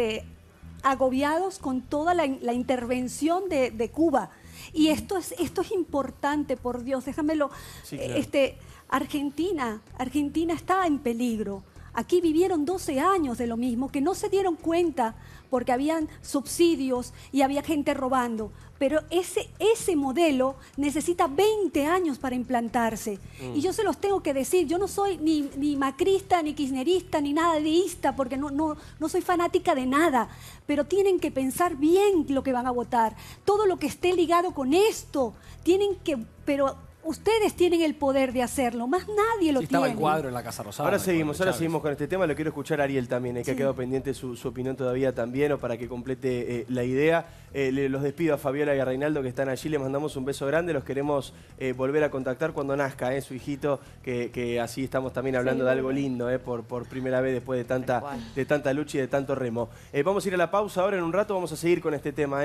Este, agobiados con toda la, intervención de, Cuba. Y esto es, esto es importante, por Dios, déjamelo. este, Argentina, Argentina está en peligro. Aquí vivieron 12 años de lo mismo, que no se dieron cuenta porque habían subsidios y había gente robando. Pero ese, ese modelo necesita 20 años para implantarse. Mm. Y yo se los tengo que decir, yo no soy ni, macrista, ni kirchnerista, ni nada deísta, porque no, no, no soy fanática de nada. Pero tienen que pensar bien lo que van a votar. Todo lo que esté ligado con esto, tienen que, pero Ustedes tienen el poder de hacerlo, más nadie lo sí, estaba en el cuadro en la Casa Rosada. Ahora seguimos, ahora seguimos con este tema. Lo quiero escuchar a Ariel también, eh, que ha quedado pendiente su, opinión todavía también, o para que complete eh, la idea. Eh, los despido a Fabiola y a Reinaldo que están allí. Les mandamos un beso grande. Los queremos volver a contactar cuando nazca su hijito, que, así estamos también hablando de algo lindo, por, por primera vez después de tanta, de tanta lucha y de tanto remo. vamos a ir a la pausa ahora en un rato, vamos a seguir con este tema.